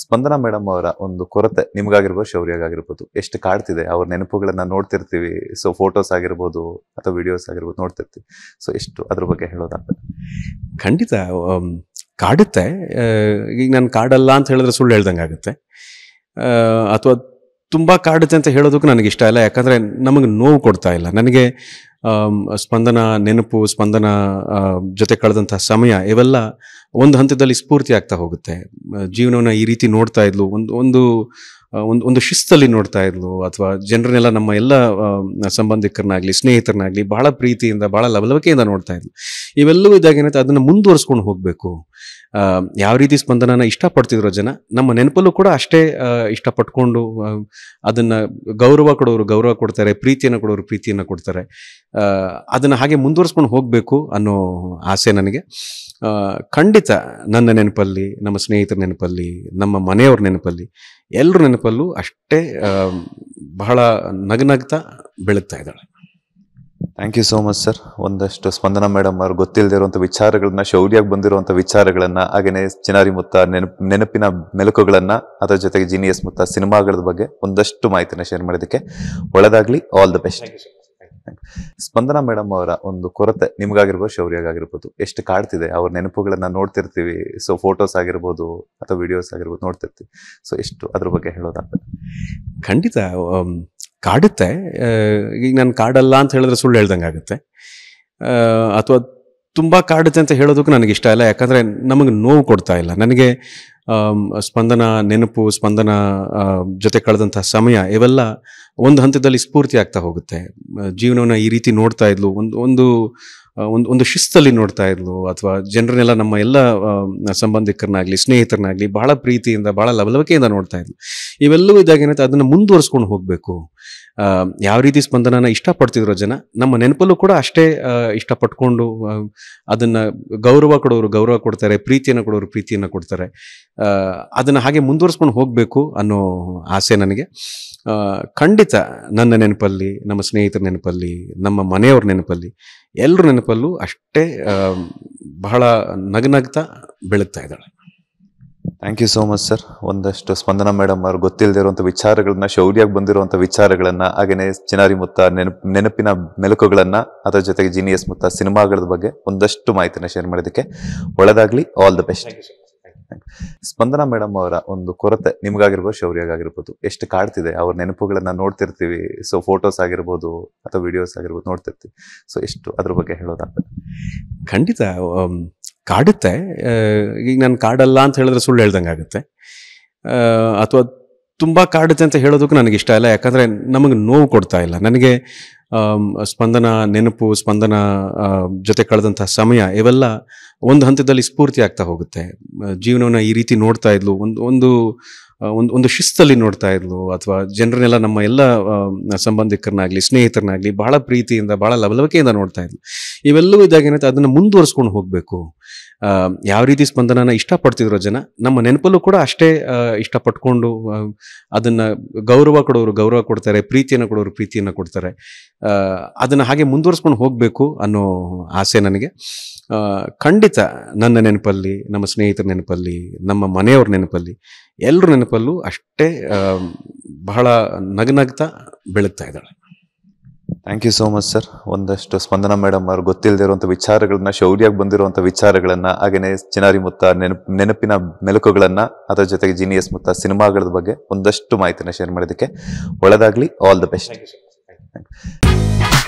ಸ್ಪಂದನಾ madam ಅವರ ಒಂದು ಕೊರತೆ ನಿಮ್ಗಾಗಿರ್ಬೋದು ಶೌರ್ಯಗಾಗಿರ್ಬೋದು ಎಷ್ಟು ಕಾಡ್ತಿದೆ ಅವ್ರ ನೆನಪುಗಳನ್ನ ನೋಡ್ತಿರ್ತೀವಿ ಸೊ ಫೋಟೋಸ್ ಆಗಿರ್ಬೋದು ಅಥವಾ ವಿಡಿಯೋಸ್ ಆಗಿರ್ಬೋದು ನೋಡ್ತಿರ್ತೀವಿ ಸೊ ಎಷ್ಟು ಅದ್ರ ಬಗ್ಗೆ ಹೇಳೋದಂತ ಖಂಡಿತ ಕಾಡುತ್ತೆ ಈಗ ನಾನು ಕಾಡಲ್ಲ ಅಂತ ಹೇಳಿದ್ರೆ ಸುಳ್ಳು ಹೇಳ್ದಂಗೆ ಆಗುತ್ತೆ ಅಥವಾ ತುಂಬ ಕಾಡುತ್ತೆ ಅಂತ ಹೇಳೋದಕ್ಕೂ ನನಗೆ ಇಷ್ಟ ಇಲ್ಲ ಯಾಕಂದರೆ ನಮಗೆ ನೋವು ಕೊಡ್ತಾ ಇಲ್ಲ ನನಗೆ ಸ್ಪಂದನ ನೆನಪು ಸ್ಪಂದನ ಜೊತೆ ಕಳೆದಂತಹ ಸಮಯ ಇವೆಲ್ಲ ಒಂದು ಹಂತದಲ್ಲಿ ಸ್ಫೂರ್ತಿ ಆಗ್ತಾ ಹೋಗುತ್ತೆ ಜೀವನವನ್ನು ಈ ರೀತಿ ನೋಡ್ತಾ ಇದ್ಲು ಒಂದು ಒಂದು ಒಂದು ಒಂದು ಶಿಸ್ತಲ್ಲಿ ನೋಡ್ತಾ ಇದ್ಲು ಅಥವಾ ಜನರನ್ನೆಲ್ಲ ನಮ್ಮ ಎಲ್ಲ ಸಂಬಂಧಿಕರನ್ನಾಗಲಿ ಸ್ನೇಹಿತರನ್ನಾಗಲಿ ಬಹಳ ಪ್ರೀತಿಯಿಂದ ಬಹಳ ಲವಲವಿಕೆಯಿಂದ ನೋಡ್ತಾ ಇದ್ಲು ಇವೆಲ್ಲವೂ ಏನಾಯ್ತು ಅದನ್ನು ಮುಂದುವರಿಸ್ಕೊಂಡು ಹೋಗಬೇಕು ಯಾವ ರೀತಿ ಸ್ಪಂದನನ ಇಷ್ಟಪಡ್ತಿದ್ರು ಜನ ನಮ್ಮ ನೆನಪಲ್ಲೂ ಕೂಡ ಅಷ್ಟೇ ಇಷ್ಟಪಟ್ಕೊಂಡು ಅದನ್ನು ಗೌರವ ಕೊಡೋರು ಗೌರವ ಕೊಡ್ತಾರೆ ಪ್ರೀತಿಯನ್ನು ಕೊಡೋರು ಪ್ರೀತಿಯನ್ನು ಕೊಡ್ತಾರೆ ಅದನ್ನು ಹಾಗೆ ಮುಂದುವರಿಸ್ಕೊಂಡು ಹೋಗಬೇಕು ಅನ್ನೋ ಆಸೆ ನನಗೆ ಖಂಡಿತ ನನ್ನ ನೆನಪಲ್ಲಿ ನಮ್ಮ ಸ್ನೇಹಿತರ ನೆನಪಲ್ಲಿ ನಮ್ಮ ಮನೆಯವ್ರ ನೆನಪಲ್ಲಿ ಎಲ್ಲರ ನೆನಪಲ್ಲೂ ಅಷ್ಟೇ ಬಹಳ ನಗನಗ್ತಾ ಬೆಳಗ್ತಾ ಇದ್ದಾಳೆ thank you so much sir ಒಂದಷ್ಟು ಸ್ಪಂದನ ಮೇಡಮ್ ಅವ್ರು ಇರುವಂಥ ವಿಚಾರಗಳನ್ನ ಶೌರ್ಯಾಗಿ ಬಂದಿರುವಂಥ ವಿಚಾರಗಳನ್ನ ಹಾಗೆಯೇ ಚಿನಾರಿ ಮುತ್ತ ನೆನಪು ನೆನಪಿನ ಮೆಲುಕುಗಳನ್ನ ಅದರ ಜೊತೆಗೆ ಜೀನಿಯಸ್ ಮುತ್ತ ಸಿನಿಮಾಗಳ ಬಗ್ಗೆ ಒಂದಷ್ಟು ಮಾಹಿತಿನ ಶೇರ್ ಮಾಡೋದಕ್ಕೆ ಒಳ್ಳೆದಾಗ್ಲಿ all the best Spandana madam ಅವರ ಒಂದು ಕೊರತೆ ನಿಮ್ಗಾಗಿರ್ಬೋದು ಶೌರ್ಯಾಗಿರ್ಬೋದು ಎಷ್ಟು ಕಾಡ್ತಿದೆ ಅವ್ರ ನೆನಪುಗಳನ್ನ ನೋಡ್ತಿರ್ತೀವಿ ಸೊ ಫೋಟೋಸ್ ಆಗಿರ್ಬೋದು ಅಥವಾ ವಿಡಿಯೋಸ್ ಆಗಿರ್ಬೋದು ನೋಡ್ತಿರ್ತೀವಿ ಸೊ ಎಷ್ಟು ಅದ್ರ ಬಗ್ಗೆ ಹೇಳೋದಾಗ್ತದೆ ಖಂಡಿತ ಕಾಡುತ್ತೆ ಈಗ ನಾನು ಕಾಡಲ್ಲ ಅಂತ ಹೇಳಿದ್ರೆ ಸುಳ್ಳು ಹೇಳ್ದಂಗೆ ಆಗುತ್ತೆ ಅಥವಾ ತುಂಬ ಕಾಡುತ್ತೆ ಅಂತ ಹೇಳೋದಕ್ಕೂ ನನಗೆ ಇಷ್ಟ ಇಲ್ಲ ಯಾಕಂದರೆ ನಮಗೆ ನೋವು ಕೊಡ್ತಾ ಇಲ್ಲ ನನಗೆ ಸ್ಪಂದನ ನೆನಪು ಸ್ಪಂದನ ಜೊತೆ ಕಳೆದಂತಹ ಸಮಯ ಇವೆಲ್ಲ ಒಂದು ಹಂತದಲ್ಲಿ ಸ್ಫೂರ್ತಿ ಆಗ್ತಾ ಹೋಗುತ್ತೆ ಜೀವನವನ್ನು ಈ ರೀತಿ ನೋಡ್ತಾ ಇದ್ಲು ಒಂದು ಒಂದು ಒಂದು ಒಂದು ಶಿಸ್ತಲ್ಲಿ ನೋಡ್ತಾ ಇದ್ಲು ಅಥವಾ ಜನರನ್ನೆಲ್ಲ ನಮ್ಮ ಎಲ್ಲ ಸಂಬಂಧಿಕರನ್ನಾಗಲಿ ಸ್ನೇಹಿತರನ್ನಾಗಲಿ ಬಹಳ ಪ್ರೀತಿಯಿಂದ ಬಹಳ ಲವಲವಿಕೆಯಿಂದ ನೋಡ್ತಾ ಇದ್ಲು ಇವೆಲ್ಲವೂ ಇದಾಗೇನೈತೆ ಅದನ್ನು ಮುಂದುವರ್ಸ್ಕೊಂಡು ಹೋಗಬೇಕು ಯಾವ ರೀತಿ ಸ್ಪಂದನನ ಇಷ್ಟಪಡ್ತಿದ್ರು ಜನ ನಮ್ಮ ನೆನಪಲ್ಲೂ ಕೂಡ ಅಷ್ಟೇ ಇಷ್ಟಪಟ್ಕೊಂಡು ಅದನ್ನು ಗೌರವ ಕೊಡೋರು ಗೌರವ ಕೊಡ್ತಾರೆ ಪ್ರೀತಿಯನ್ನು ಕೊಡೋರು ಪ್ರೀತಿಯನ್ನು ಕೊಡ್ತಾರೆ ಅದನ್ನು ಹಾಗೆ ಮುಂದುವರ್ಸ್ಕೊಂಡು ಹೋಗಬೇಕು ಅನ್ನೋ ಆಸೆ ನನಗೆ ಖಂಡಿತ ನನ್ನ ನೆನಪಲ್ಲಿ ನಮ್ಮ ಸ್ನೇಹಿತರ ನೆನಪಲ್ಲಿ ನಮ್ಮ ಮನೆಯವ್ರ ನೆನಪಲ್ಲಿ ಎಲ್ಲರ ನೆನಪಲ್ಲೂ ಅಷ್ಟೇ ಬಹಳ ನಗ್ನಗ್ತಾ ಬೆಳಗ್ತಾ ಇದ್ದಾಳೆ thank you so much sir ಒಂದಷ್ಟು ಸ್ಪಂದನ ಮೇಡಮ್ ಅವ್ರು ಗೊತ್ತಿಲ್ಲದಿರುವಂಥ ವಿಚಾರಗಳನ್ನ ಶೌರ್ಯಾಗಿ ಬಂದಿರುವಂಥ ವಿಚಾರಗಳನ್ನ ಹಾಗೆಯೇ ಚಿನಾರಿ ಮುತ್ತ ನೆನಪು ನೆನಪಿನ ಮೆಲುಕುಗಳನ್ನು ಅದರ ಜೊತೆಗೆ ಜೀನಿಯಸ್ ಮುತ್ತ ಸಿನಿಮಾಗಳ ಬಗ್ಗೆ ಒಂದಷ್ಟು ಮಾಹಿತಿನ ಶೇರ್ ಮಾಡಿದ್ದಕ್ಕೆ ಒಳ್ಳೆದಾಗಲಿ all the best Spandana madam ಅವರ ಒಂದು ಕೊರತೆ ನಿಮ್ಗಾಗಿರ್ಬೋದು ಶೌರ್ಯಾಗಿರ್ಬೋದು ಎಷ್ಟು ಕಾಡ್ತಿದೆ ಅವ್ರ ನೆನಪುಗಳನ್ನ ನೋಡ್ತಿರ್ತೀವಿ ಸೊ ಫೋಟೋಸ್ ಆಗಿರ್ಬೋದು ಅಥವಾ ವಿಡಿಯೋಸ್ ಆಗಿರ್ಬೋದು ನೋಡ್ತಿರ್ತೀವಿ ಸೊ ಎಷ್ಟು ಅದ್ರ ಬಗ್ಗೆ ಹೇಳೋದಾಗ ಖಂಡಿತ ಕಾಡುತ್ತೆ ಈಗ ನಾನು ಕಾಡಲ್ಲ ಅಂತ ಹೇಳಿದ್ರೆ ಸುಳ್ಳು ಹೇಳ್ದಂಗೆ ಆಗುತ್ತೆ ಅಥವಾ ತುಂಬ ಕಾಡುತ್ತೆ ಅಂತ ಹೇಳೋದಕ್ಕೂ ನನಗೆ ಇಷ್ಟ ಇಲ್ಲ ಯಾಕಂದರೆ ನಮಗೆ ನೋವು ಕೊಡ್ತಾ ಇಲ್ಲ ನನಗೆ ಸ್ಪಂದನ ನೆನಪು ಸ್ಪಂದನ ಜೊತೆ ಕಳೆದಂಥ ಸಮಯ ಇವೆಲ್ಲ ಒಂದು ಹಂತದಲ್ಲಿ ಸ್ಫೂರ್ತಿ ಆಗ್ತಾ ಹೋಗುತ್ತೆ ಜೀವನವನ್ನು ಈ ರೀತಿ ನೋಡ್ತಾ ಇದ್ಲು ಒಂದು ಒಂದು ಒಂದು ಒಂದು ಶಿಸ್ತಲ್ಲಿ ನೋಡ್ತಾ ಇದ್ಲು ಅಥವಾ ಜನರನ್ನೆಲ್ಲ ನಮ್ಮ ಎಲ್ಲ ಸಂಬಂಧಿಕರನ್ನಾಗಲಿ ಸ್ನೇಹಿತರನ್ನಾಗಲಿ ಬಹಳ ಪ್ರೀತಿಯಿಂದ ಬಹಳ ಲವಲವಿಕೆಯಿಂದ ನೋಡ್ತಾ ಇದ್ಲು ಇವೆಲ್ಲವೂ ಇದ್ದಾಗ ಅದನ್ನು ಮುಂದುವರ್ಸ್ಕೊಂಡು ಹೋಗಬೇಕು ಯಾವ ರೀತಿ ಸ್ಪಂದನನ ಇಷ್ಟಪಡ್ತಿದ್ರು ಜನ ನಮ್ಮ ನೆನಪಲ್ಲೂ ಕೂಡ ಅಷ್ಟೇ ಇಷ್ಟಪಟ್ಕೊಂಡು ಅದನ್ನು ಗೌರವ ಕೊಡೋರು ಗೌರವ ಕೊಡ್ತಾರೆ ಪ್ರೀತಿಯನ್ನು ಕೊಡೋರು ಪ್ರೀತಿಯನ್ನು ಕೊಡ್ತಾರೆ ಅದನ್ನು ಹಾಗೆ ಮುಂದುವರ್ಸ್ಕೊಂಡು ಹೋಗಬೇಕು ಅನ್ನೋ ಆಸೆ ನನಗೆ ಖಂಡಿತ ನನ್ನ ನೆನಪಲ್ಲಿ ನಮ್ಮ ಸ್ನೇಹಿತರ ನೆನಪಲ್ಲಿ ನಮ್ಮ ಮನೆಯವ್ರ ನೆನಪಲ್ಲಿ ಎಲ್ಲರೂ ನೆನಪಲ್ಲಿ ಸಂದರ್ಭಲ್ಲೂ ಅಷ್ಟೇ ಬಹಳ ನಗ್ನಗ್ತಾ ಬೆಳಗ್ತಾ ಇದ್ದಾಳೆ thank you so much sir ಒಂದಷ್ಟು ಸ್ಪಂದನ ಮೇಡಮ್ ಅವ್ರು ಗೊತ್ತಿಲ್ಲದಿರುವಂಥ ವಿಚಾರಗಳನ್ನ ಶೌರ್ಯಾಗಿ ಬಂದಿರುವಂಥ ವಿಚಾರಗಳನ್ನ ಹಾಗೆಯೇ ಚಿನಾರಿ ಮುತ್ತ ನೆನಪು ನೆನಪಿನ ಮೆಲುಕುಗಳನ್ನ ಅದರ ಜೊತೆಗೆ ಜೀನಿಯಸ್ ಮುತ್ತ ಸಿನಿಮಾಗಳ ಬಗ್ಗೆ ಒಂದಷ್ಟು ಮಾಹಿತಿನ ಶೇರ್ ಮಾಡೋದಕ್ಕೆ ಒಳ್ಳೆದಾಗಲಿ all the best thank you